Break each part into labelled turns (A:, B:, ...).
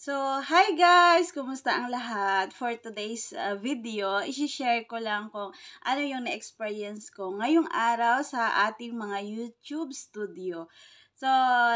A: So, hi guys! Kumusta ang lahat? For today's uh, video, isi-share ko lang kung ano yung na-experience ko ngayong araw sa ating mga YouTube studio. So,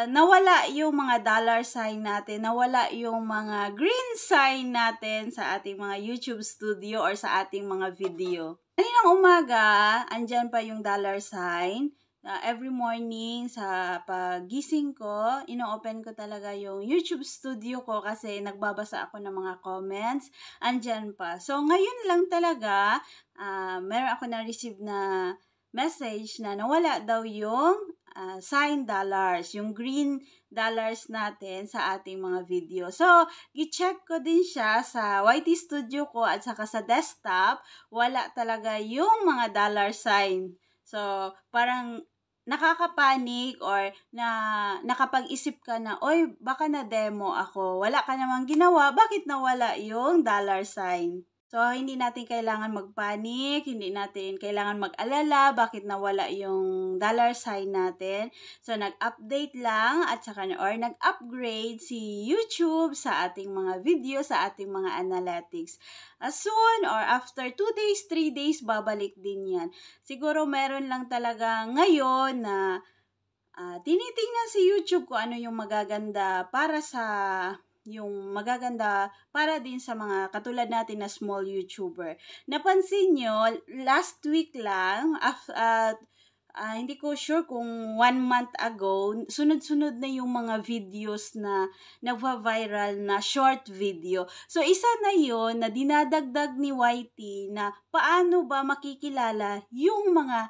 A: nawala yung mga dollar sign natin, nawala yung mga green sign natin sa ating mga YouTube studio or sa ating mga video. Kaninang umaga, andyan pa yung dollar sign na every morning sa pagising ko, ino-open ko talaga yung YouTube studio ko kasi nagbabasa ako ng mga comments. Andyan pa. So, ngayon lang talaga, uh, meron ako na-receive na message na nawala daw yung uh, sign dollars, yung green dollars natin sa ating mga video. So, gi-check ko din siya sa YT Studio ko at saka sa desktop, wala talaga yung mga dollar sign. So, parang nakakapanik or na nakapag-isip ka na, oy, baka na demo ako, wala ka namang ginawa, bakit nawala yung dollar sign? So, hindi natin kailangan magpanik, hindi natin kailangan mag-alala bakit nawala yung dollar sign natin. So, nag-update lang at saka or nag-upgrade si YouTube sa ating mga video, sa ating mga analytics. As ah, soon or after 2 days, 3 days, babalik din yan. Siguro meron lang talaga ngayon na uh, tinitingnan si YouTube kung ano yung magaganda para sa yung magaganda para din sa mga katulad natin na small YouTuber. Napansin nyo, last week lang, af, uh, uh, hindi ko sure kung one month ago, sunod-sunod na yung mga videos na nagwa viral na short video. So, isa na yon na dinadagdag ni YT na paano ba makikilala yung mga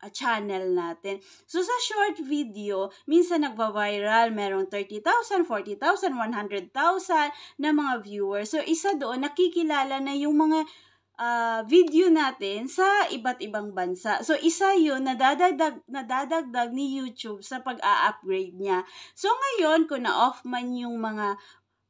A: a channel natin. So, sa short video, minsan nagva-viral, merong 30,000, 40,000, 100,000 na mga viewers. So, isa doon, nakikilala na yung mga uh, video natin sa iba't ibang bansa. So, isa yun nadadagdag, nadadagdag ni YouTube sa pag-a-upgrade niya. So, ngayon, kung na-off man yung mga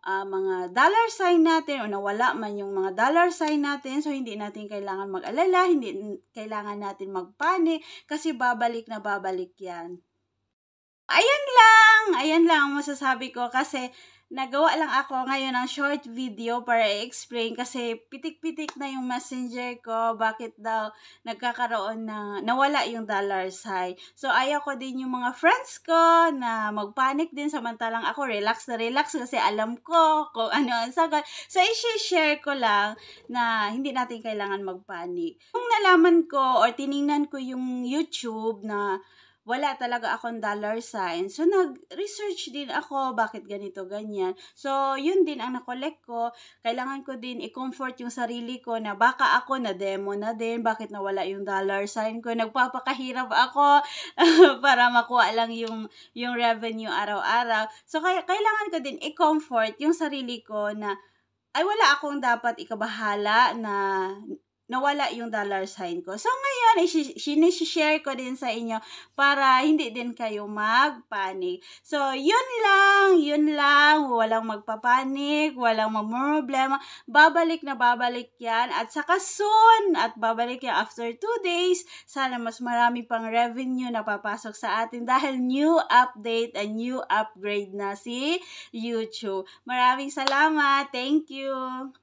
A: uh, mga dollar sign natin o nawala man yung mga dollar sign natin. So, hindi natin kailangan mag-alala, hindi kailangan natin magpani kasi babalik na babalik yan. Ayan lang! Ayan lang ang masasabi ko kasi nagawa lang ako ngayon ng short video para i-explain kasi pitik-pitik na yung messenger ko bakit daw nagkakaroon na nawala yung dollar sign. So ayaw ko din yung mga friends ko na magpanic din samantalang ako relax na relax kasi alam ko kung ano ang sagot. So i-share ko lang na hindi natin kailangan magpanic. Kung nalaman ko or tiningnan ko yung YouTube na wala talaga akong dollar sign. So, nag-research din ako, bakit ganito, ganyan. So, yun din ang nakolek ko. Kailangan ko din i-comfort yung sarili ko na baka ako na-demo na din, bakit nawala yung dollar sign ko. Nagpapakahirap ako para makuha lang yung, yung revenue araw-araw. So, kaya, kailangan ko din i-comfort yung sarili ko na ay wala akong dapat ikabahala na nawala yung dollar sign ko. So, ngayon, sinishare ko din sa inyo para hindi din kayo magpanik. So, yun lang, yun lang. Walang magpapanik, walang problema. Babalik na babalik yan. At saka soon, at babalik yan after 2 days. Sana mas marami pang revenue na papasok sa atin dahil new update and new upgrade na si YouTube. Maraming salamat. Thank you.